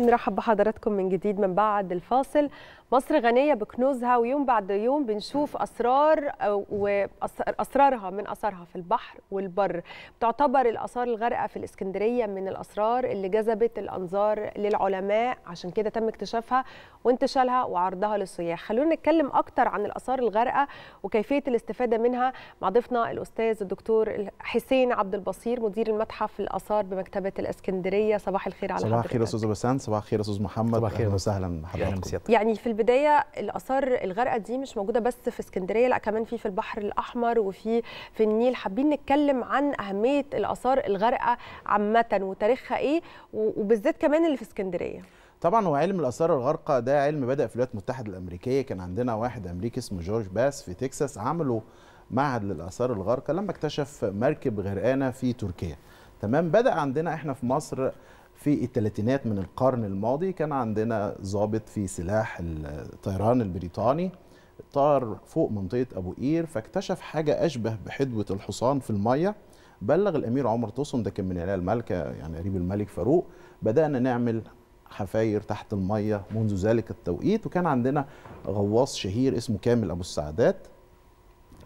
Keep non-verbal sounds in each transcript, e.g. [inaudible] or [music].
نرحب بحضراتكم من جديد من بعد الفاصل مصر غنية بكنوزها ويوم بعد يوم بنشوف أسرار وأسرارها من اثارها في البحر والبر تعتبر الآثار الغارقة في الإسكندرية من الأسرار اللي جذبت الأنظار للعلماء عشان كده تم اكتشافها وانتشالها وعرضها للسياح خلونا نتكلم أكتر عن الآثار الغارقة وكيفية الاستفادة منها مع ضيفنا الأستاذ الدكتور حسين عبد البصير مدير المتحف الآثار بمكتبة الإسكندرية صباح الخير على صباح الخير استاذ بسان صباح الخير استاذ محمد صباح الخير وسهلا بحضرتك يعني في البدايه الاثار الغرقه دي مش موجوده بس في اسكندريه لا كمان في في البحر الاحمر وفي في النيل حابين نتكلم عن اهميه الاثار الغرقه عامه وتاريخها ايه وبالذات كمان اللي في اسكندريه طبعا هو علم الاثار الغارقه ده علم بدا في الولايات المتحده الامريكيه كان عندنا واحد امريكي اسمه جورج باس في تكساس عملوا معهد للاثار الغارقه لما اكتشف مركب غرقانه في تركيا تمام بدا عندنا احنا في مصر في الثلاثينات من القرن الماضي كان عندنا ضابط في سلاح الطيران البريطاني طار فوق منطقة أبو قير فاكتشف حاجة أشبه بحدوة الحصان في المية بلغ الأمير عمر توسون ده كان من عيلة الملكة يعني قريب الملك فاروق بدأنا نعمل حفاير تحت المية منذ ذلك التوقيت وكان عندنا غواص شهير اسمه كامل أبو السعدات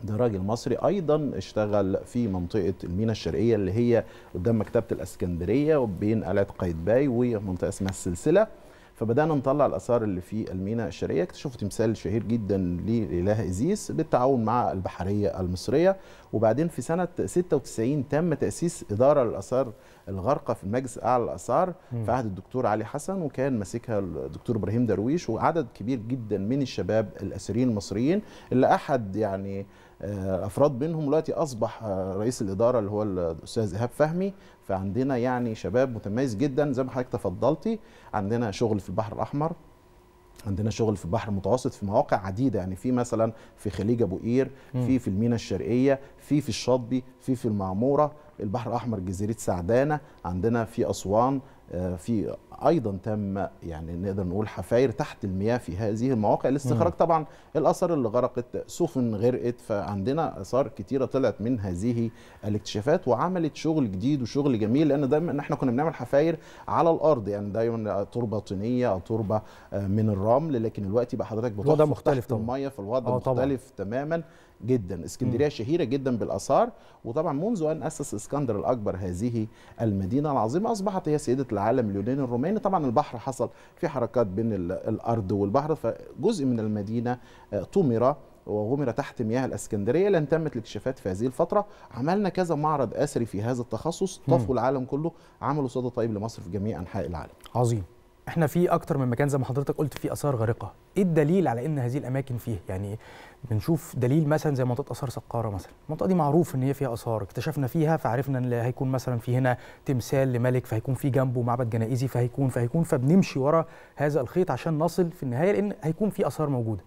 ده راجل مصري ايضا اشتغل في منطقه المينا الشرقيه اللي هي قدام مكتبه الاسكندريه وبين قلعه قايتباي ومنطقه اسمها السلسله فبدانا نطلع الاثار اللي في المينا الشرقيه اكتشفوا تمثال شهير جدا للاله ازيس بالتعاون مع البحريه المصريه وبعدين في سنه 96 تم تاسيس اداره للاثار الغرقة في المجلس الاعلى للاثار في عهد الدكتور علي حسن وكان ماسكها الدكتور ابراهيم درويش وعدد كبير جدا من الشباب الاثريين المصريين اللي احد يعني آه، افراد منهم دلوقتي اصبح آه، رئيس الاداره اللي هو الاستاذ ايهاب فهمي فعندنا يعني شباب متميز جدا زي ما حضرتك تفضلتي عندنا شغل في البحر الاحمر عندنا شغل في البحر المتوسط في مواقع عديده يعني في مثلا في خليج ابو قير في في المينا الشرقيه في في الشاطبي في في المعموره البحر الاحمر جزيره سعدانه عندنا في اسوان آه، في ايضا تم يعني نقدر نقول حفاير تحت المياه في هذه المواقع لاستخراج طبعا الاثار اللي غرقت سفن غرقت فعندنا اثار كتيره طلعت من هذه الاكتشافات وعملت شغل جديد وشغل جميل لان دايما احنا كنا بنعمل حفاير على الارض يعني دايما تربه طينيه او تربه آه، من الرمل لكن دلوقتي بقى حضرتك بتحفر الوضع مختلف طبعا الميه فالوضع آه، مختلف تماما جدا اسكندريه شهيره جدا بالاثار وطبعا منذ ان اسس اسكندر الاكبر هذه المدينه العظيمه اصبحت هي سيده العالم اليوناني الروماني طبعا البحر حصل في حركات بين الارض والبحر فجزء من المدينه آه، طمر وغمر تحت مياه الاسكندريه لان تمت الاكتشافات في هذه الفتره عملنا كذا معرض اثري في هذا التخصص طفوا العالم كله عملوا صدى طيب لمصر في جميع انحاء العالم عظيم احنا في اكتر من مكان زي ما حضرتك قلت في اثار غارقه ايه الدليل على ان هذه الاماكن فيه يعني بنشوف دليل مثلا زي منطقه اثار سقاره مثلا المنطقه دي معروف ان هي فيها اثار اكتشفنا فيها فعرفنا ان هيكون مثلا في هنا تمثال لملك فهيكون في جنبه معبد جنائزي فهيكون فهيكون فبنمشي ورا هذا الخيط عشان نصل في النهايه لان هيكون في اثار موجوده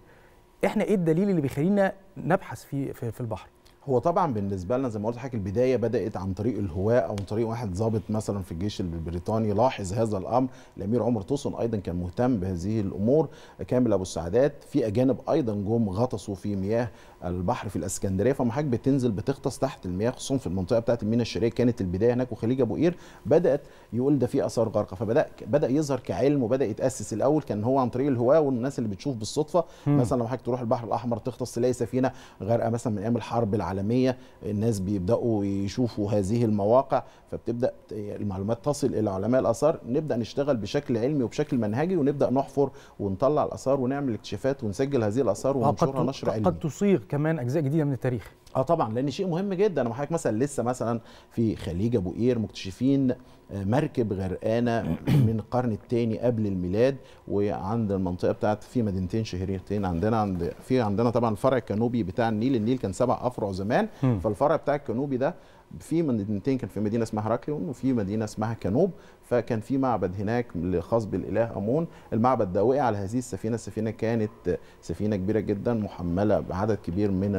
احنا ايه الدليل اللي بيخلينا نبحث في في, في البحر هو طبعا بالنسبه لنا زي ما قلت لحضرتك البدايه بدات عن طريق الهواه او عن طريق واحد ظابط مثلا في الجيش البريطاني لاحظ هذا الامر الامير عمر توسن ايضا كان مهتم بهذه الامور كامل ابو السعدات في اجانب ايضا جم غطسوا في مياه البحر في الاسكندريه حاجه بتنزل بتغطس تحت المياه خصوصا في المنطقه بتاعه المينا الشرقيه كانت البدايه هناك وخليج ابو قير بدات يقول ده في اثار غرقه فبدا بدا يظهر كعلم وبدا يتاسس الاول كان هو عن طريق الهواه والناس اللي بتشوف بالصدفه مثلا لما حضرتك تروح البحر الاحمر تغطس تلاقي سفينه غرقه مثلا من ايام الحرب العالميه العالميه الناس بيبداوا يشوفوا هذه المواقع فبتبدا المعلومات تصل الى علماء الاثار نبدا نشتغل بشكل علمي وبشكل منهجي ونبدا نحفر ونطلع الاثار ونعمل اكتشافات ونسجل هذه الاثار ونشرها نشر علمي قد تصيغ كمان اجزاء جديده من التاريخ اه طبعا لان شيء مهم جدا انا حضرتك مثلا لسه مثلا في خليج ابو قير مكتشفين آه، مركب غرقانه [clears throat] من القرن الثاني قبل الميلاد وعند المنطقه بتاعت في مدينتين شهيرتين عندنا عند في عندنا طبعا الفرع الكنوبي بتاع النيل النيل كان سبع افرع زمان فالفرع بتاع الكنوبي ده في مدينتين كان في مدينه اسمها هراكليون وفي مدينه اسمها كانوب فكان في معبد هناك خاص بالاله امون المعبد ده وقع على هذه السفينه السفينه كانت سفينه كبيره جدا محمله بعدد كبير من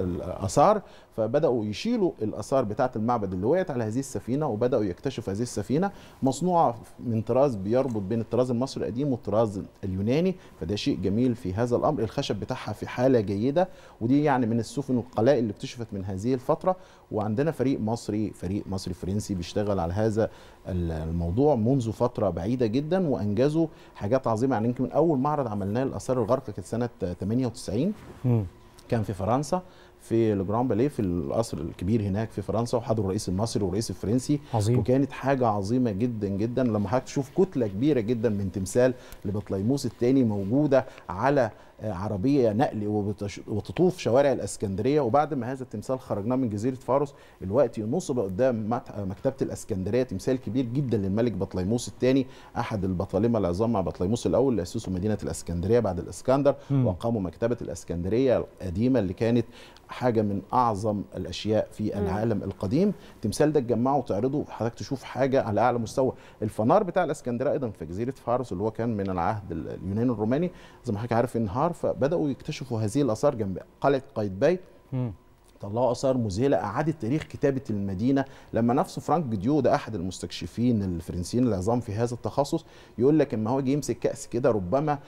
الاثار فبداوا يشيلوا الاثار بتاعه المعبد اللي وقعت على هذه السفينه وبداوا يكتشفوا هذه السفينه مصنوعه من طراز بيربط بين الطراز المصري القديم والطراز اليوناني فده شيء جميل في هذا الامر الخشب بتاعها في حاله جيده ودي يعني من السفن والقلائل اللي اكتشفت من هذه الفتره وعندنا فريق مصري فريق مصري فرنسي بيشتغل على هذا الموضوع منذ فتره بعيده جدا وانجزوا حاجات عظيمه يعني يمكن اول معرض عملناه للاثار الغرق كانت سنه 98 م. كان في فرنسا في الجران باليه في القصر الكبير هناك في فرنسا وحضر الرئيس المصري والرئيس الفرنسي عظيم. وكانت حاجه عظيمه جدا جدا لما حضرتك تشوف كتله كبيره جدا من تمثال لبطليموس الثاني موجوده على عربيه نقل وتطوف شوارع الاسكندريه وبعد ما هذا التمثال خرجناه من جزيره فارس الوقت نصب قدام مكتبه الاسكندريه تمثال كبير جدا للملك بطليموس الثاني احد البطالمه العظام مع بطليموس الاول اللي اسسوا مدينه الاسكندريه بعد الاسكندر واقاموا مكتبه الاسكندريه القديمه اللي كانت حاجه من اعظم الاشياء في العالم القديم التمثال ده تجمعه وتعرضه حضرتك تشوف حاجه على اعلى مستوى الفنار بتاع الاسكندريه ايضا في جزيره فارس اللي هو كان من العهد اليوناني الروماني زي ما حضرتك عارف انهار البحار فبداوا يكتشفوا هذه الاثار جنب قلعه قايتباي طلعوا اثار مذهله اعادت تاريخ كتابه المدينه لما نفسه فرانك ديو ده احد المستكشفين الفرنسيين العظام في هذا التخصص يقول لك ان هو جه يمسك كاس كده ربما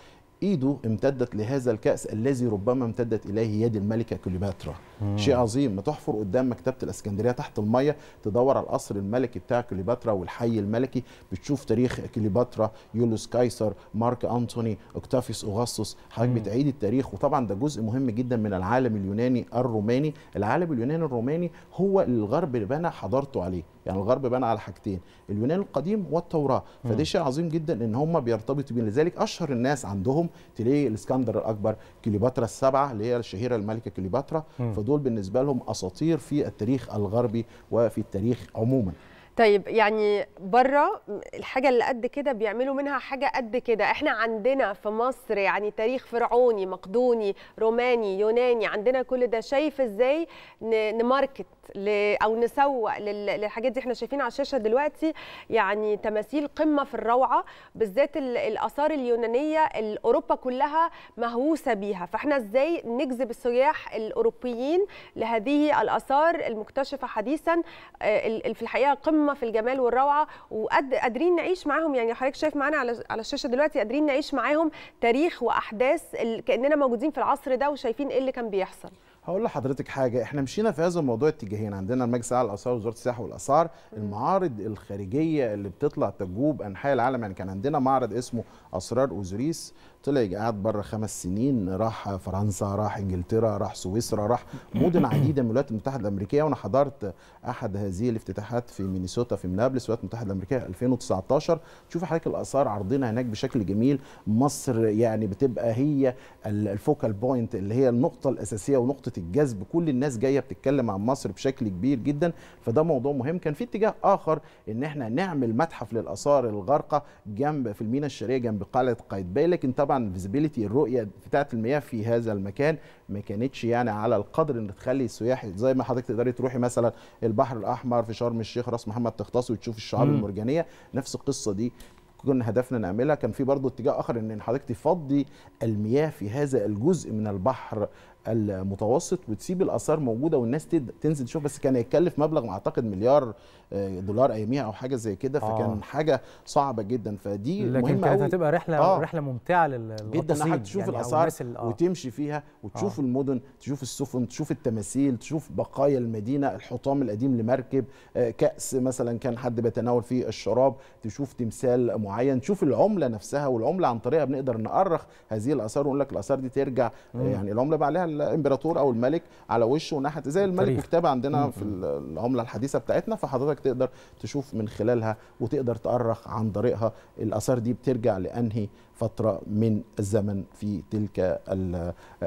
ايده امتدت لهذا الكاس الذي ربما امتدت اليه يد الملكه كليوباترا شيء عظيم ما تحفر قدام مكتبه الاسكندريه تحت الميه تدور على القصر الملكي بتاع كليوباترا والحي الملكي بتشوف تاريخ كليوباترا يوليوس قيصر مارك انتوني اوكتافيوس اوغسطس حضرتك بتعيد التاريخ وطبعا ده جزء مهم جدا من العالم اليوناني الروماني العالم اليوناني الروماني هو الغرب اللي بنى حضارته عليه يعني الغرب بنى على حاجتين اليونان القديم والتوراه فده شيء عظيم جدا ان هم بيرتبطوا بين لذلك اشهر الناس عندهم تلاقي الاسكندر الاكبر كليوباترا السبعه اللي هي الشهيره الملكه كليوباترا فدول بالنسبه لهم اساطير في التاريخ الغربي وفي التاريخ عموما طيب يعني بره الحاجه اللي قد كده بيعملوا منها حاجه قد كده احنا عندنا في مصر يعني تاريخ فرعوني مقدوني روماني يوناني عندنا كل ده شايف ازاي نماركت ل... او نسوق للحاجات دي احنا شايفين على الشاشه دلوقتي يعني تماثيل قمه في الروعه بالذات الاثار اليونانيه اوروبا كلها مهووسه بيها فاحنا ازاي نجذب السياح الاوروبيين لهذه الاثار المكتشفه حديثا آه، في الحقيقه قمه في الجمال والروعه وقادرين نعيش معاهم يعني حضرتك شايف معانا على على الشاشه دلوقتي قادرين نعيش معاهم تاريخ واحداث كاننا موجودين في العصر ده وشايفين ايه اللي كان بيحصل هقول لحضرتك حاجه احنا مشينا في هذا الموضوع اتجاهين عندنا المجلس الاعلى للاثار وزاره السياحه والاثار المعارض الخارجيه اللي بتطلع تجوب انحاء العالم يعني كان عندنا معرض اسمه اسرار اوزوريس طلع قعد بره خمس سنين راح فرنسا راح انجلترا راح سويسرا راح مدن عديده من الولايات المتحده الامريكيه وانا حضرت احد هذه الافتتاحات في مينيسوتا في منابلس الولايات المتحده الامريكيه 2019 تشوف حضرتك الاثار عرضنا هناك بشكل جميل مصر يعني بتبقى هي الفوكال بوينت اللي هي النقطه الاساسيه ونقطه الجذب كل الناس جايه بتتكلم عن مصر بشكل كبير جدا فده موضوع مهم كان في اتجاه اخر ان احنا نعمل متحف للاثار الغارقه جنب في المينا الشرقيه جنب قلعه قايتباي لكن طبعا طبعا الفيزيبيليتي الرؤيه بتاعه المياه في هذا المكان ما كانتش يعني على القدر ان تخلي السياح زي ما حضرتك تقدري تروحي مثلا البحر الاحمر في شرم الشيخ راس محمد تختص وتشوفي الشعاب المرجانيه نفس القصه دي كنا هدفنا نعملها كان في برضه اتجاه اخر ان حضرتك تفضي المياه في هذا الجزء من البحر المتوسط وتسيب الاثار موجوده والناس تنزل تشوف بس كان هيتكلف مبلغ ما اعتقد مليار آه، دولار اياميها او حاجه زي كده فكان آه. حاجه صعبه جدا فدي لكن مهمه كانت هتبقى رحله آه. رحله ممتعه للغطاسين جدا حتى تشوف يعني الاثار آه. وتمشي فيها وتشوف آه. المدن تشوف السفن تشوف التماثيل تشوف بقايا المدينه الحطام القديم لمركب آه، كاس مثلا كان حد بيتناول فيه الشراب تشوف تمثال معين تشوف العمله نفسها والعمله عن طريقها بنقدر نأرخ هذه الاثار ونقول لك الاثار دي ترجع آه، مم. يعني العمله بقى عليها الامبراطور او الملك على وشه وناحيه زي الملك كتاب عندنا مم. في العمله الحديثه بتاعتنا فحضرتك تقدر تشوف من خلالها وتقدر تأرخ عن طريقها الآثار دي بترجع لأنهي فترة من الزمن في تلك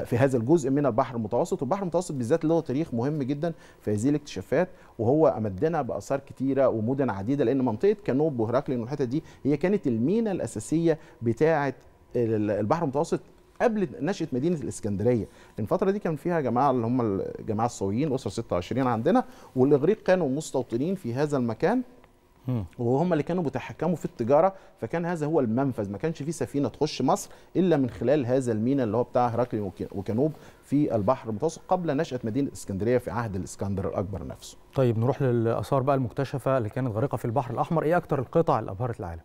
في هذا الجزء من البحر المتوسط والبحر المتوسط بالذات له تاريخ مهم جدا في هذه الاكتشافات وهو أمدنا بآثار كتيرة ومدن عديدة لأن منطقة كانوب وهراكلين والحتة دي هي كانت المينا الأساسية بتاعة البحر المتوسط قبل نشاه مدينه الاسكندريه الفتره دي كان فيها جماعه اللي هم الجماعه الصويين اسره 26 عندنا والاغريق كانوا مستوطنين في هذا المكان وهم اللي كانوا بيتحكموا في التجاره فكان هذا هو المنفذ ما كانش في سفينه تخش مصر الا من خلال هذا الميناء اللي هو بتاع هرقل وكنوب في البحر المتوسط قبل نشاه مدينه الاسكندريه في عهد الاسكندر الاكبر نفسه. طيب نروح للاثار بقى المكتشفه اللي كانت غارقه في البحر الاحمر، ايه اكتر القطع اللي ابهرت العالم؟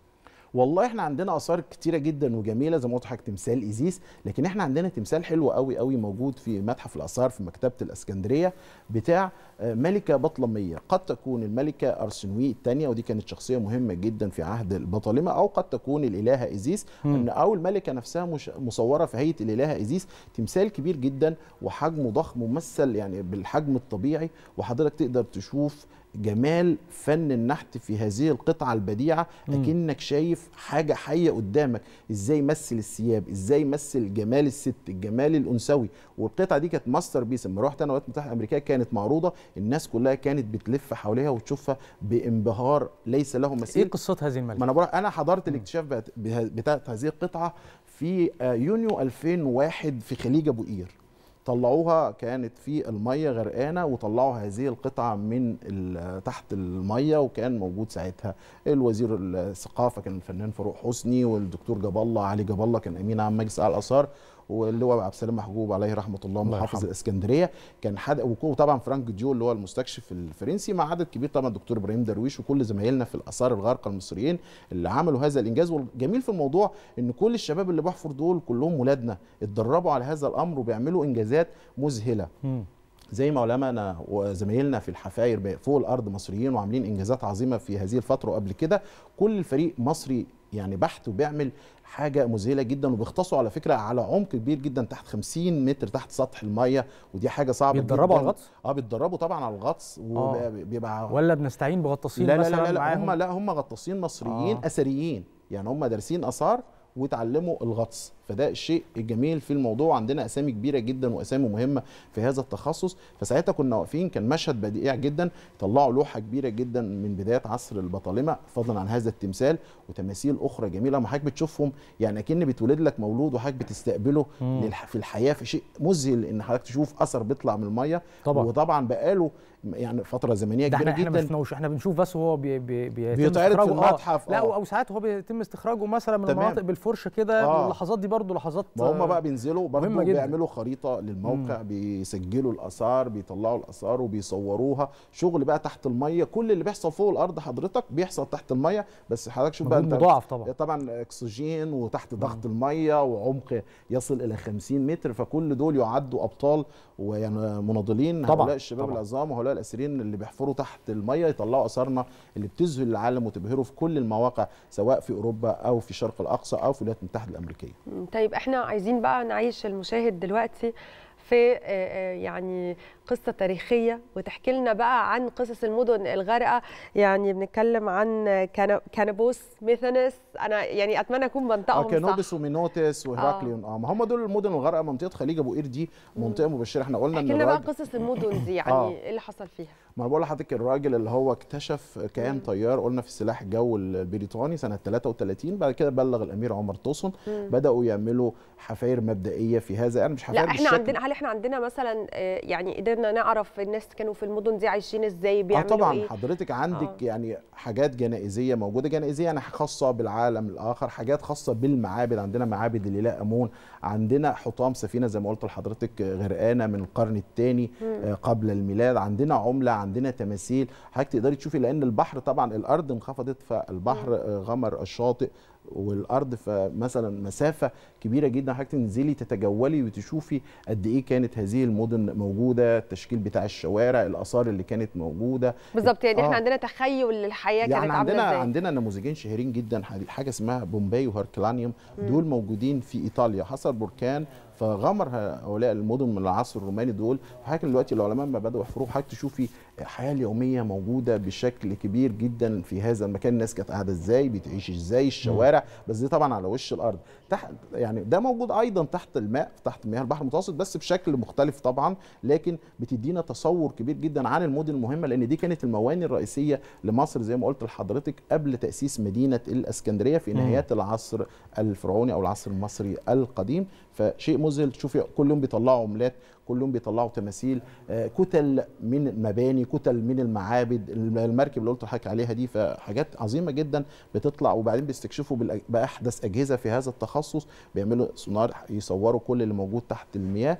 والله احنا عندنا اثار كتيره جدا وجميله زي ما قلت لحضرتك تمثال ايزيس لكن احنا عندنا تمثال حلو قوي قوي موجود في متحف الاثار في مكتبه الاسكندريه بتاع آه، ملكه بطلميه قد تكون الملكه ارسنوي الثانيه ودي كانت شخصيه مهمه جدا في عهد البطالمه او قد تكون الالهه ايزيس او الملكه نفسها مصوره في هيئه الالهه ايزيس تمثال كبير جدا وحجمه ضخم ممثل يعني بالحجم الطبيعي وحضرتك تقدر تشوف جمال فن النحت في هذه القطعة البديعة أكنك شايف حاجة حية قدامك إزاي يمثل الثياب إزاي يمثل جمال الست الجمال الأنثوي والقطعة دي كانت ماستر بيس لما رحت أنا الولايات المتحدة الأمريكية كانت معروضة الناس كلها كانت بتلف حواليها وتشوفها بانبهار ليس له مثيل إيه قصة هذه الملكة؟ ما أنا أنا حضرت الاكتشاف بتاعت هذه القطعة في آه، يونيو 2001 في خليج أبو قير طلعوها كانت في الميه غرقانه وطلعوا هذه القطعه من تحت الميه وكان موجود ساعتها الوزير الثقافه كان الفنان فاروق حسني والدكتور جاب الله علي جاب الله كان امين عام مجلس الاثار واللواء عبد السلام محجوب عليه رحمه الله محافظ الاسكندريه كان حد وطبعا فرانك جيو اللي هو المستكشف الفرنسي مع عدد كبير طبعا الدكتور ابراهيم درويش وكل زمايلنا في الاثار الغارقه المصريين اللي عملوا هذا الانجاز والجميل في الموضوع ان كل الشباب اللي بحفر دول كلهم ولادنا اتدربوا على هذا الامر وبيعملوا انجازات مذهله زي ما علماءنا وزمايلنا في الحفاير فوق الارض مصريين وعاملين انجازات عظيمه في هذه الفتره وقبل كده كل الفريق مصري يعني بحث وبيعمل حاجه مذهله جدا وبيغطسوا على فكره على عمق كبير جدا تحت 50 متر تحت سطح الميه ودي حاجه صعبه جدا بيتدربوا على الغطس اه بيتدربوا طبعا على الغطس آه. وبيبقى آه. ولا بنستعين بغطاسين لا لا لا, لا هم لا هم غطاسين مصريين آه. اثريين يعني هم دارسين اثار وتعلموا الغطس فده الشيء الجميل في الموضوع عندنا اسامي كبيره جدا واسامي مهمه في هذا التخصص فساعتها كنا واقفين كان مشهد بديع جدا طلعوا لوحه كبيره جدا من بدايه عصر البطالمه فضلا عن هذا التمثال وتماثيل اخرى جميله ما حضرتك بتشوفهم يعني اكن بيتولد لك مولود وحضرتك بتستقبله في الحياه في شيء مذهل ان حضرتك تشوف اثر بيطلع من الميه طبعا وطبعا بقاله يعني فتره زمنيه كبيره احنا جدا احنا ما احنا بنشوف بس وهو بي بي بيتعرض في آه، المتحف آه. لا او ساعات هو بيتم استخراجه مثلا من المناطق بالفرشه كده آه. اللحظات دي برضو لحظات ما هم بقى بينزلوا برضو بيعملوا خريطه للموقع مم. بيسجلوا الاثار بيطلعوا الاثار وبيصوروها شغل بقى تحت الميه كل اللي بيحصل فوق الارض حضرتك بيحصل تحت الميه بس حضرتك شوف بقى انت مضاعف طبعا طبعا اكسجين وتحت ضغط مم. الميه وعمق يصل الى 50 متر فكل دول يعدوا ابطال ويعني مناضلين هؤلاء الشباب العظام وهؤلاء بقى الاسيرين اللي بيحفروا تحت الميه يطلعوا اثارنا اللي بتذهل العالم وتبهره في كل المواقع سواء في اوروبا او في الشرق الاقصى او في الولايات المتحده الامريكيه. طيب احنا عايزين بقى نعيش المشاهد دلوقتي في آه، آه، يعني قصه تاريخيه وتحكي لنا بقى عن قصص المدن الغارقه يعني بنتكلم عن كانبوس ميثانس انا يعني اتمنى اكون بنطقهم صح كانوبس ومينوتس وهراكليون آه. اه ما هم دول المدن الغارقه منطقه خليج ابو قير دي منطقه مبشره احنا قلنا ان بقى قصص المدن دي [coughs] يعني ايه اللي حصل فيها ما بقول لحضرتك الراجل اللي هو اكتشف كيان طيار قلنا في السلاح الجوي البريطاني سنه 33 بعد كده بلغ الامير عمر توسون بداوا يعملوا حفاير مبدئيه في هذا انا مش حفاير لا احنا عندنا هل احنا عندنا مثلا آه، يعني قدرنا نعرف الناس كانوا في المدن دي عايشين ازاي آه، بيعملوا اه طبعا إيه؟ حضرتك عندك آه. يعني حاجات جنائزيه موجوده جنائزيه يعني خاصه بالعالم الاخر حاجات خاصه بالمعابد عندنا معابد الاله امون عندنا حطام سفينه زي ما قلت لحضرتك غرقانه من القرن الثاني آه، قبل الميلاد عندنا عمله عندنا تماثيل حضرتك تقدري تشوفي لان البحر طبعا الارض انخفضت فالبحر غمر الشاطئ والارض فمثلا مسافه كبيره جدا حضرتك تنزلي تتجولي وتشوفي قد ايه كانت هذه المدن موجوده التشكيل بتاع الشوارع الاثار اللي كانت موجوده بالظبط يعني آه. احنا عندنا تخيل للحياه يعني كانت عامله ازاي عندنا عندنا نموذجين شهيرين جدا حاجه اسمها بومباي وهركلانيوم دول موجودين في ايطاليا حصل بركان فغمر هؤلاء المدن من العصر الروماني دول فحضرتك دلوقتي العلماء ما بداوا يحفروا حضرتك تشوفي الحياه اليوميه موجوده بشكل كبير جدا في هذا المكان الناس كانت قاعده ازاي بتعيش ازاي الشوارع الشوارع بس دي طبعا على وش الارض تحت يعني ده موجود ايضا تحت الماء تحت مياه البحر المتوسط بس بشكل مختلف طبعا لكن بتدينا تصور كبير جدا عن المدن المهمه لان دي كانت المواني الرئيسيه لمصر زي ما قلت لحضرتك قبل تاسيس مدينه الاسكندريه في نهايات العصر الفرعوني او العصر المصري القديم فشيء مذهل تشوفي كلهم بيطلعوا عملات كلهم بيطلعوا تماثيل آه، كتل من المباني كتل من المعابد المركب اللي قلت لحضرتك عليها دي فحاجات عظيمه جدا بتطلع وبعدين بيستكشفوا باحدث اجهزه في هذا التخصص بيعملوا سونار يصوروا كل اللي موجود تحت المياه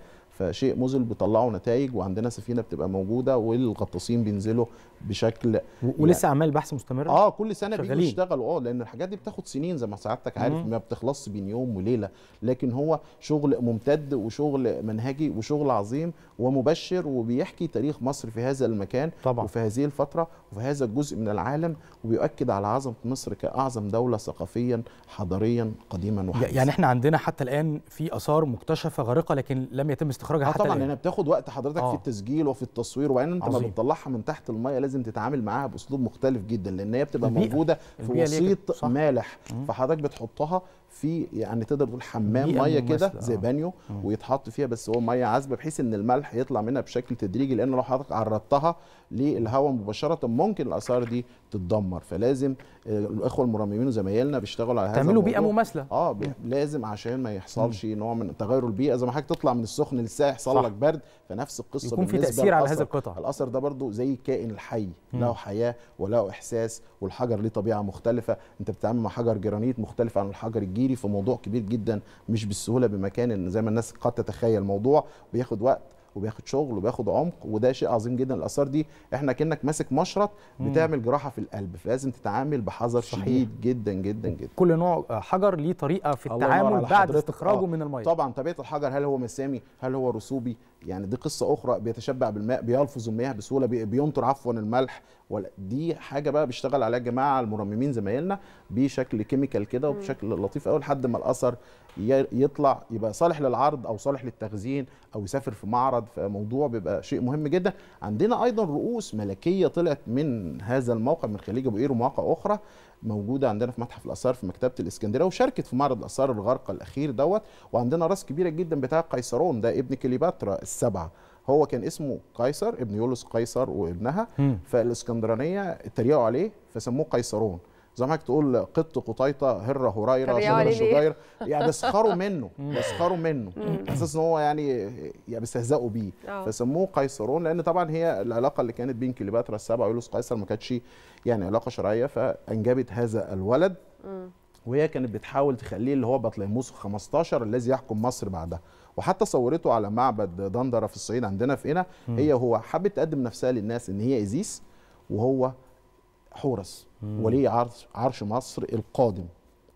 فشيء مذهل بيطلعوا نتائج وعندنا سفينه بتبقى موجوده والغطاسين بينزلوا بشكل يعني ولسه اعمال بحث مستمره اه كل سنه بيجوا يشتغلوا اه لان الحاجات دي بتاخد سنين زي ما سعادتك عارف ما بتخلصش بين يوم وليله لكن هو شغل ممتد وشغل منهجي وشغل عظيم ومبشر وبيحكي تاريخ مصر في هذا المكان طبعا. وفي هذه الفتره وفي هذا الجزء من العالم وبيؤكد على عظمه مصر كاعظم دوله ثقافيا حضاريا قديما وحديثا يعني احنا عندنا حتى الان في اثار مكتشفه غارقه لكن لم يتم استخدامها اخراجها اه حتى طبعا يعني بتاخد وقت حضرتك أوه. في اه. التسجيل وفي التصوير وبعدين انت لما ما بتطلعها من تحت الميه لازم تتعامل معاها باسلوب مختلف جدا لان هي بتبقى البيئة. موجوده في وسيط مالح فحضرتك بتحطها في يعني تقدر تقول حمام ميه كده زي اه. بانيو ويتحط فيها بس هو ميه عذبه بحيث ان الملح يطلع منها بشكل تدريجي لان لو حضرتك عرضتها للهواء مباشره ممكن الاثار دي تتدمر فلازم آه، الاخوه المرممين وزمايلنا بيشتغلوا على هذا تعملوا بيئه مماثله اه بي... لازم عشان ما يحصلش نوع من تغير البيئه زي ما حضرتك تطلع من السخن لسه يحصل لك برد فنفس القصه يكون في تاثير على هذا القطع الاثر ده برضو زي الكائن الحي له حياه وله احساس والحجر ليه طبيعه مختلفه انت بتتعامل مع حجر جرانيت مختلف عن الحجر الجيري فموضوع كبير جدا مش بالسهوله بمكان زي ما الناس قد تتخيل الموضوع بياخد وقت وبياخد شغل وبياخد عمق وده شيء عظيم جدا الاثار دي احنا كانك ماسك مشرط بتعمل جراحه في القلب فلازم تتعامل بحذر شديد جدا جدا جدا كل نوع حجر ليه طريقه في التعامل بعد استخراجه آه. من الميه طبعا طبيعه الحجر هل هو مسامي هل هو رسوبي يعني دي قصه اخرى بيتشبع بالماء بيلفظ المياه بسهوله بينطر عفوا الملح دي حاجه بقى بيشتغل عليها الجماعه المرممين زمايلنا بشكل كيميكال كده وبشكل لطيف قوي لحد ما الاثر يطلع يبقى صالح للعرض او صالح للتخزين او يسافر في معرض فموضوع بيبقى شيء مهم جدا عندنا ايضا رؤوس ملكيه طلعت من هذا الموقع من خليج ابو قير ومواقع اخرى موجوده عندنا في متحف الاثار في مكتبه الاسكندريه وشاركت في معرض الاثار الغارقه الاخير دوت وعندنا راس كبيره جدا بتاع قيصرون ده ابن كليوباترا السبعه هو كان اسمه قيصر ابن يولس قيصر وابنها فالاسكندرانيه اتريقوا عليه فسموه قيصرون زي ما تقول قط قطيطه هره هريره شجر شجير يعني بيسخروا منه [laughs] بيسخروا منه اساس ان هو يعني يعني بيستهزئوا بيه آه. فسموه قيصرون لان طبعا هي العلاقه اللي كانت بين كليوباترا السبعه ويولوس قيصر ما كانتش يعني علاقه شرعيه فانجبت هذا الولد وهي كانت بتحاول تخليه اللي هو بطليموس ال 15 الذي يحكم مصر بعدها وحتى صورته على معبد دندره في الصعيد عندنا في هنا هي هو حبت تقدم نفسها للناس ان هي ايزيس وهو حورس ولي عرش عرش مصر القادم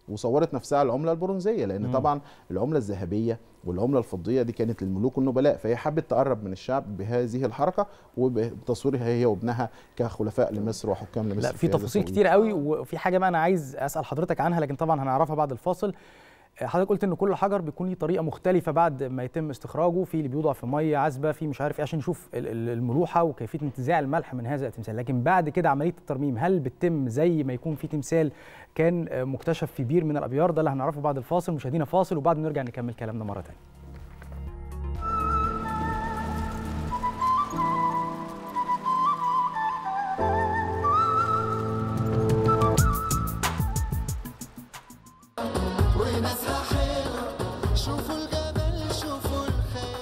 وصورت نفسها العمله البرونزيه لان طبعا العمله الذهبيه والعمله الفضيه دي كانت للملوك والنبلاء فهي حبت تقرب من الشعب بهذه الحركه وبتصويرها هي وابنها كخلفاء لمصر وحكام لمصر لا في, في تفاصيل كتير قوي وفي حاجه بقى انا عايز اسال حضرتك عنها لكن طبعا هنعرفها بعد الفاصل حضرتك قلت ان كل حجر بيكون ليه طريقه مختلفه بعد ما يتم استخراجه في اللي بيوضع في ميه عذبه في مش عارف ايه عشان نشوف الملوحه وكيفيه انتزاع الملح من هذا التمثال لكن بعد كده عمليه الترميم هل بتتم زي ما يكون في تمثال كان مكتشف في بير من الابيار ده اللي هنعرفه بعد الفاصل مشاهدينا فاصل وبعد نرجع نكمل كلامنا مره ثانيه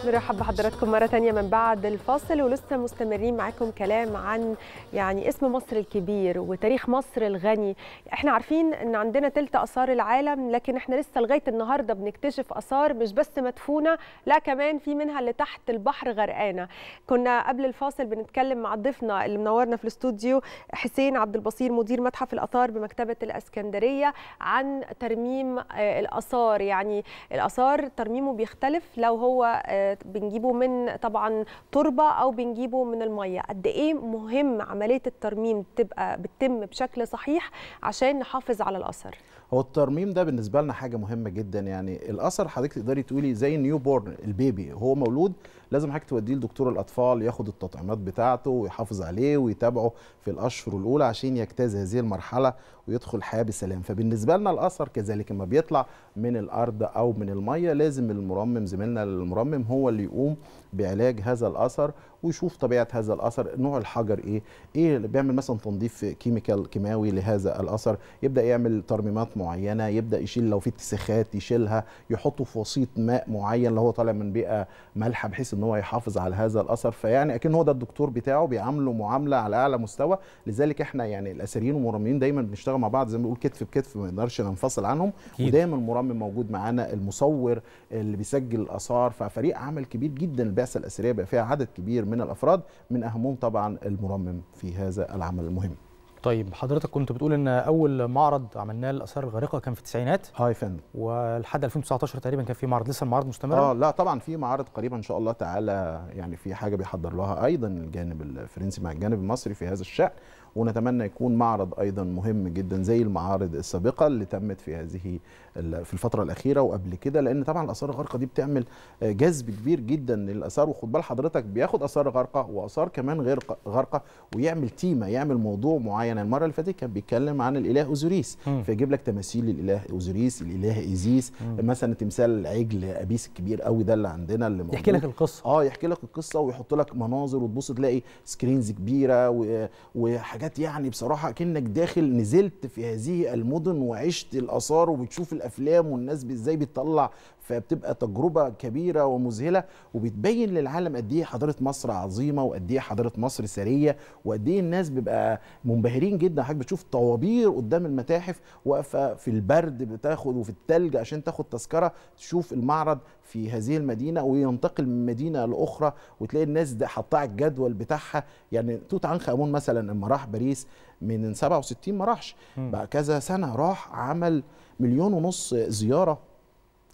نرحب بحضراتكم مرة تانية من بعد الفاصل ولسه مستمرين معاكم كلام عن يعني اسم مصر الكبير وتاريخ مصر الغني احنا عارفين ان عندنا تلت آثار العالم لكن احنا لسه لغاية النهاردة بنكتشف آثار مش بس مدفونة لا كمان في منها اللي تحت البحر غرقانة كنا قبل الفاصل بنتكلم مع ضيفنا اللي منورنا في الاستوديو حسين عبد البصير مدير متحف الآثار بمكتبة الأسكندرية عن ترميم آه، الآثار يعني الآثار ترميمه بيختلف لو هو آه، بنجيبه من طبعا تربه او بنجيبه من الميه قد ايه مهم عمليه الترميم تبقى بتتم بشكل صحيح عشان نحافظ على الاثر هو الترميم ده بالنسبه لنا حاجه مهمه جدا يعني الاثر حضرتك تقدري تقولي زي النيو بورن البيبي هو مولود لازم حضرتك توديه لدكتور الاطفال ياخد التطعيمات بتاعته ويحافظ عليه ويتابعه في الاشهر الاولى عشان يجتاز هذه المرحله ويدخل الحياه بسلام فبالنسبه لنا الاثر كذلك لما بيطلع من الارض او من الميه لازم المرمم زميلنا المرمم هو اللي يقوم بعلاج هذا الاثر ويشوف طبيعه هذا الاثر نوع الحجر ايه ايه اللي بيعمل مثلا تنظيف كيميكال كيماوي لهذا الاثر يبدا يعمل ترميمات معينه يبدا يشيل لو في اتساخات يشيلها يحطه في وسيط ماء معين اللي هو طالع من بيئه مالحه بحيث ان هو يحافظ على هذا الاثر فيعني اكن هو ده الدكتور بتاعه بيعامله معامله على اعلى مستوى لذلك احنا يعني الأثريين والمرممين دايما بنشتغل مع بعض زي ما بنقول كتف بكتف ما نقدرش ننفصل عنهم ودايما المرمم موجود معانا المصور اللي بيسجل الاثار ففريق عمل كبير جدا البعثه الاثريه بقى فيها عدد كبير من الافراد من اهمهم طبعا المرمم في هذا العمل المهم طيب حضرتك كنت بتقول ان اول معرض عملناه للاثار الغارقه كان في التسعينات اه يا فندم ولحد 2019 تقريبا كان في معرض لسه المعارض مستمره اه لا طبعا في معارض قريبا ان شاء الله تعالى يعني في حاجه بيحضر لها ايضا الجانب الفرنسي مع الجانب المصري في هذا الشان ونتمنى يكون معرض ايضا مهم جدا زي المعارض السابقه اللي تمت في هذه في الفتره الاخيره وقبل كده لان طبعا الاثار الغارقه دي بتعمل آه، جذب كبير جدا للاثار وخد بال حضرتك بياخد اثار غارقه واثار كمان غير غارقه ويعمل تيمه يعمل موضوع معين يعني المره اللي فاتت كان بيتكلم عن الاله اوزوريس فيجيب لك تماثيل الاله اوزوريس الاله ايزيس مثلا تمثال عجل ابيس الكبير قوي ده اللي عندنا اللي موجود. يحكي لك القصه اه يحكي لك القصه ويحط لك مناظر وتبص تلاقي سكرينز كبيره و... وحاجات يعني بصراحه كانك داخل نزلت في هذه المدن وعشت الاثار وبتشوف الافلام والناس ازاي بتطلع فبتبقى تجربه كبيره ومذهله وبتبين للعالم قد ايه حضاره مصر عظيمه وقد ايه حضاره مصر سريه وقد ايه الناس بيبقى منبهرين جدا حضرتك بتشوف طوابير قدام المتاحف واقفه في البرد بتاخد وفي التلج عشان تاخد تذكره تشوف المعرض في هذه المدينه وينتقل من مدينه لاخرى وتلاقي الناس حاطه حطاع الجدول بتاعها يعني توت عنخ امون مثلا لما راح باريس من 67 ما راحش بقى كذا سنه راح عمل مليون ونص زياره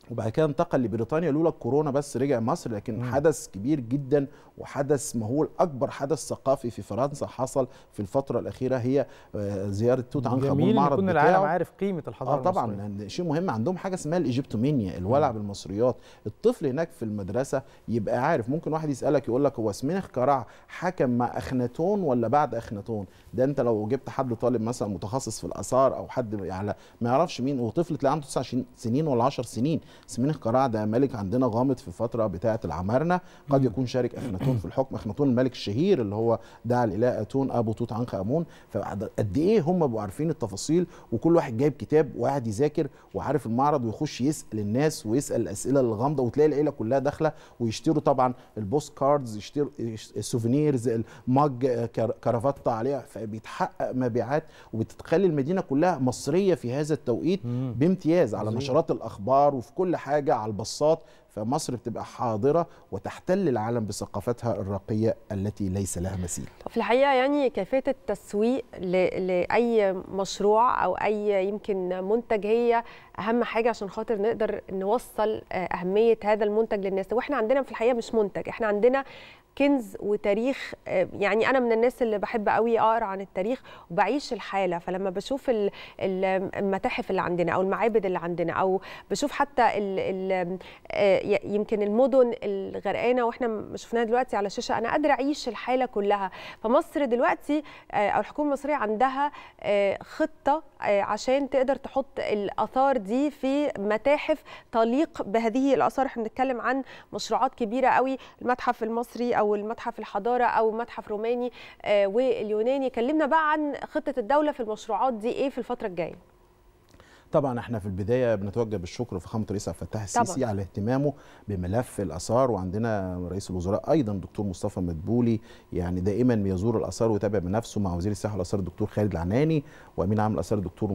وبعد كده انتقل لبريطانيا لولا الكورونا بس رجع مصر لكن م. حدث كبير جدا وحدث مهول اكبر حدث ثقافي في فرنسا حصل في الفتره الاخيره هي آه، زياره توت عنخ امون المعرض جميل العالم عارف قيمه الحضاره آه طبعا شيء مهم عندهم حاجه اسمها الايجيبتومينيا الولع بالمصريات الطفل هناك في المدرسه يبقى عارف ممكن واحد يسالك يقول لك هو سميخ كراع حكم مع اخناتون ولا بعد اخناتون ده انت لو جبت حد طالب مثلا متخصص في الاثار او حد يعني ما يعرفش مين وطفل تلاقيه عنده 29 سنين ولا 10 سنين سميخ كراع ده ملك عندنا غامض في الفتره بتاعه العمارنه قد يكون شارك اخناتون أخناتون في الحكم أخناتون الملك الشهير اللي هو دعا الإله أتون أبو توت عنخ آمون فقد إيه هم بيبقوا عارفين التفاصيل وكل واحد جايب كتاب وقاعد يذاكر وعارف المعرض ويخش يسأل الناس ويسأل الأسئلة الغامضة وتلاقي العيلة كلها داخلة ويشتروا طبعا البوست كاردز يشتروا السوفينيرز المج كرافات عليها فبيتحقق مبيعات وبتتخلي المدينة كلها مصرية في هذا التوقيت بامتياز على نشرات الأخبار وفي كل حاجة على البصات فمصر بتبقى حاضرة وتحتل العالم بثقافتها الراقية التي ليس لها مثيل في الحقيقة يعني كيفية التسويق لأي مشروع أو أي يمكن منتج هي أهم حاجة عشان خاطر نقدر نوصل آه، أهمية هذا المنتج للناس وإحنا عندنا في الحقيقة مش منتج إحنا عندنا كنز وتاريخ آه، يعني انا من الناس اللي بحب قوي اقرا عن التاريخ وبعيش الحاله فلما بشوف المتاحف اللي عندنا او المعابد اللي عندنا او بشوف حتى ال ال آه، يمكن المدن الغرقانه واحنا شفناها دلوقتي على الشاشه انا قادره اعيش الحاله كلها فمصر دلوقتي آه، او الحكومه المصريه عندها آه، خطه آه، عشان تقدر تحط الاثار دي في متاحف تليق بهذه الاثار احنا بنتكلم عن مشروعات كبيره قوي المتحف المصري او المتحف الحضاره او المتحف الروماني واليوناني كلمنا بقى عن خطه الدوله في المشروعات دي ايه في الفتره الجايه طبعا احنا في البدايه بنتوجه بالشكر فخامه الرئيس عبد الفتاح السيسي طبعا. على اهتمامه بملف الاثار وعندنا رئيس الوزراء ايضا دكتور مصطفى مدبولي يعني دائما بيزور الاثار ويتابع بنفسه مع وزير السياحه والاثار الدكتور خالد العناني وامين عام الاثار الدكتور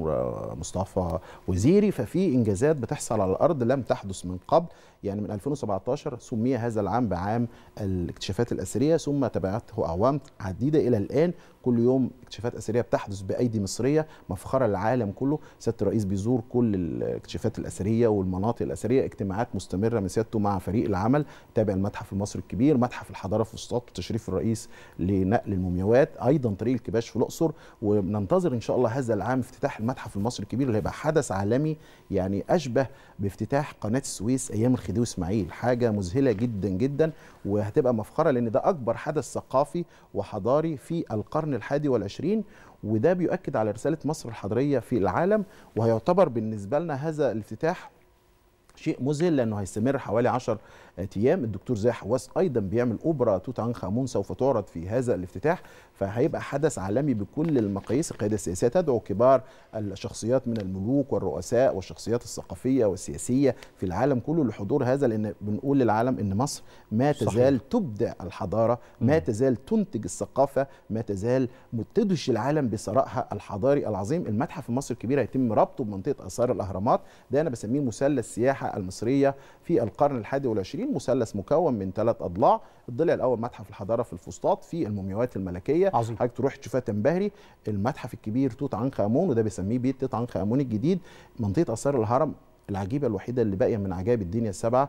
مصطفى وزيري ففي انجازات بتحصل على الارض لم تحدث من قبل يعني من 2017 سمي هذا العام بعام الاكتشافات الأثرية ثم تبعته أعوام عديدة إلى الآن كل يوم اكتشافات أثرية بتحدث بأيدي مصرية مفخرة العالم كله سيادة الرئيس بيزور كل الاكتشافات الأثرية والمناطق الأثرية اجتماعات مستمرة من سيادته مع فريق العمل تابع المتحف المصري الكبير متحف الحضارة في وسطاط وتشريف الرئيس لنقل المومياوات أيضا طريق الكباش في الأقصر وننتظر إن شاء الله هذا العام افتتاح المتحف المصري الكبير اللي هيبقى حدث عالمي يعني أشبه بافتتاح قناة السويس أيام الخدمة الخديوي اسماعيل حاجه مذهله جدا جدا وهتبقى مفخره لان ده اكبر حدث ثقافي وحضاري في القرن الحادي والعشرين وده بيؤكد على رساله مصر الحضريه في العالم وهيعتبر بالنسبه لنا هذا الافتتاح شيء مذهل لانه هيستمر حوالي 10 ايام الدكتور زاهي حواس ايضا بيعمل اوبرا توت عنخ امون سوف تعرض في هذا الافتتاح فهيبقى حدث عالمي بكل المقاييس القياده السياسيه تدعو كبار الشخصيات من الملوك والرؤساء والشخصيات الثقافيه والسياسيه في العالم كله لحضور هذا لان بنقول للعالم ان مصر ما تزال صحيح. تبدع الحضاره ما تزال تنتج الثقافه ما تزال تدهش العالم بثرائها الحضاري العظيم المتحف المصري الكبير هيتم ربطه بمنطقه اثار الاهرامات ده انا بسميه مثلث السياحه المصريه في القرن الحادي والعشرين المصريين مثلث مكون من ثلاث اضلاع الضلع الاول متحف الحضاره في الفسطاط في المومياوات الملكيه عظيم حضرتك تروح تشوفها تنبهري المتحف الكبير توت عنخ امون وده بيسميه بيت توت عنخ امون الجديد منطقه اثار الهرم العجيبه الوحيده اللي باقيه من عجائب الدنيا السبعه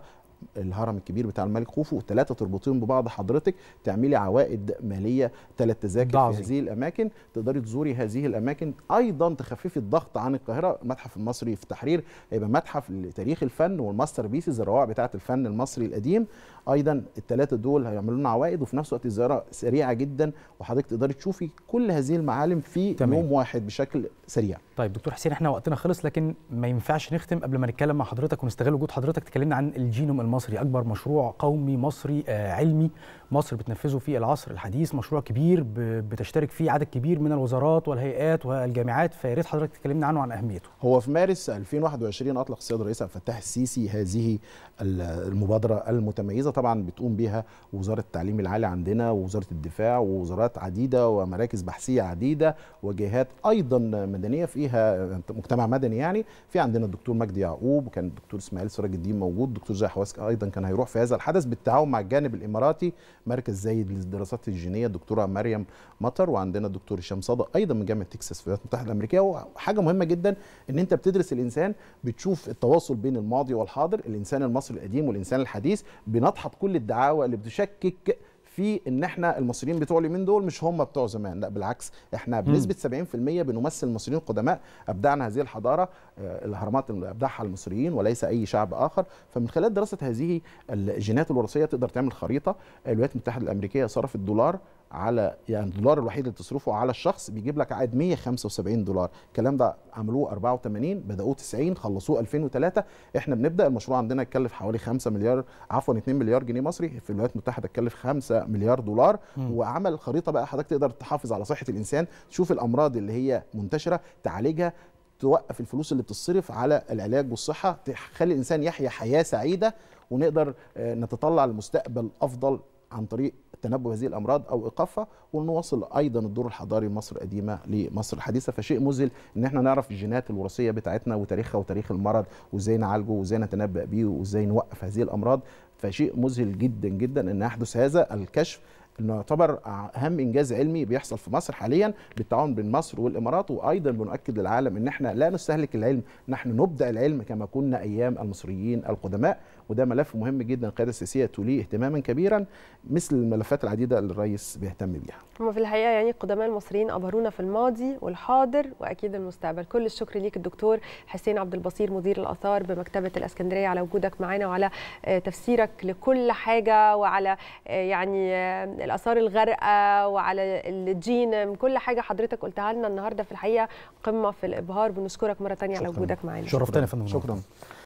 الهرم الكبير بتاع الملك خوفو ثلاثه تربطيهم ببعض حضرتك تعملي عوائد ماليه ثلاث تذاكر في هذه الاماكن تقدري تزوري هذه الاماكن ايضا تخففي الضغط عن القاهره المتحف المصري في تحرير هيبقى متحف لتاريخ الفن والماستر بيسز الروائع بتاعه الفن المصري القديم ايضا الثلاثه دول هيعملوا لنا عوائد وفي نفس الوقت الزياره سريعه جدا وحضرتك تقدري تشوفي كل هذه المعالم في تمام. يوم واحد بشكل سريع طيب دكتور حسين احنا وقتنا خلص لكن ما ينفعش نختم قبل ما نتكلم مع حضرتك ونستغل وجود حضرتك تكلمنا عن الجينوم المصري اكبر مشروع قومي مصري آه، علمي مصر بتنفذه في العصر الحديث مشروع كبير بتشترك فيه عدد كبير من الوزارات والهيئات والجامعات فيا ريت حضرتك تكلمنا عنه وعن اهميته هو في مارس 2021 اطلق السيد الرئيس عبد الفتاح السيسي هذه المبادره المتميزه طبعا بتقوم بها وزاره التعليم العالي عندنا ووزاره الدفاع ووزارات عديده ومراكز بحثيه عديده وجهات ايضا مدنيه فيها مجتمع مدني يعني في عندنا الدكتور مجدي يعقوب وكان الدكتور اسماعيل سراج الدين موجود الدكتور زي حواسك ايضا كان هيروح في هذا الحدث بالتعاون مع الجانب الاماراتي مركز زايد للدراسات الجينيه الدكتوره مريم مطر وعندنا الدكتور هشام صادق ايضا من جامعه تكساس في الولايات المتحده الامريكيه وحاجه مهمه جدا ان انت بتدرس الانسان بتشوف التواصل بين الماضي والحاضر الانسان المصري القديم والانسان الحديث بنطحة وضحت كل الدعاوى اللي بتشكك في ان احنا المصريين بتوع اليومين دول مش هم بتوع زمان لا بالعكس احنا بنسبه 70% بنمثل المصريين القدماء ابدعنا هذه الحضاره آه، الاهرامات اللي ابدعها المصريين وليس اي شعب اخر فمن خلال دراسه هذه الجينات الوراثيه تقدر تعمل خريطه الولايات المتحده الامريكيه صرفت دولار على يعني الدولار الوحيد اللي تصرفه على الشخص بيجيب لك عائد 175 دولار الكلام ده عملوه 84 بداوه 90 خلصوه 2003 احنا بنبدا المشروع عندنا يتكلف حوالي 5 مليار عفوا 2 مليار جنيه مصري في الولايات المتحده يتكلف 5 مليار دولار م. وعمل خريطه بقى حضرتك تقدر تحافظ على صحه الانسان تشوف الامراض اللي هي منتشره تعالجها توقف الفلوس اللي بتصرف على العلاج والصحه تخلي الانسان يحيا حياه سعيده ونقدر آه، نتطلع لمستقبل افضل عن طريق تنبؤ هذه الامراض او ايقافها ونواصل ايضا الدور الحضاري لمصر القديمه لمصر الحديثه فشيء مذهل ان احنا نعرف الجينات الوراثيه بتاعتنا وتاريخها وتاريخ المرض وازاي نعالجه وازاي نتنبأ بيه وازاي نوقف هذه الامراض فشيء مذهل جدا جدا ان يحدث هذا الكشف انه يعتبر اهم انجاز علمي بيحصل في مصر حاليا بالتعاون بين مصر والامارات وايضا بنؤكد للعالم ان احنا لا نستهلك العلم نحن نبدا العلم كما كنا ايام المصريين القدماء وده ملف مهم جدا القياده السياسيه توليه اهتماما كبيرا مثل الملفات العديده اللي الرئيس بيهتم بيها. هم في الحقيقه يعني قدماء المصريين ابهرونا في الماضي والحاضر واكيد المستقبل، كل الشكر ليك الدكتور حسين عبد البصير مدير الاثار بمكتبه الاسكندريه على وجودك معانا وعلى آه، تفسيرك لكل حاجه وعلى آه، يعني آه، الاثار الغرقه وعلى الجين كل حاجه حضرتك قلتها لنا النهارده في الحقيقه قمه في الابهار بنشكرك مره ثانيه على وجودك معانا. شرفتنا يا فندم. شكرا.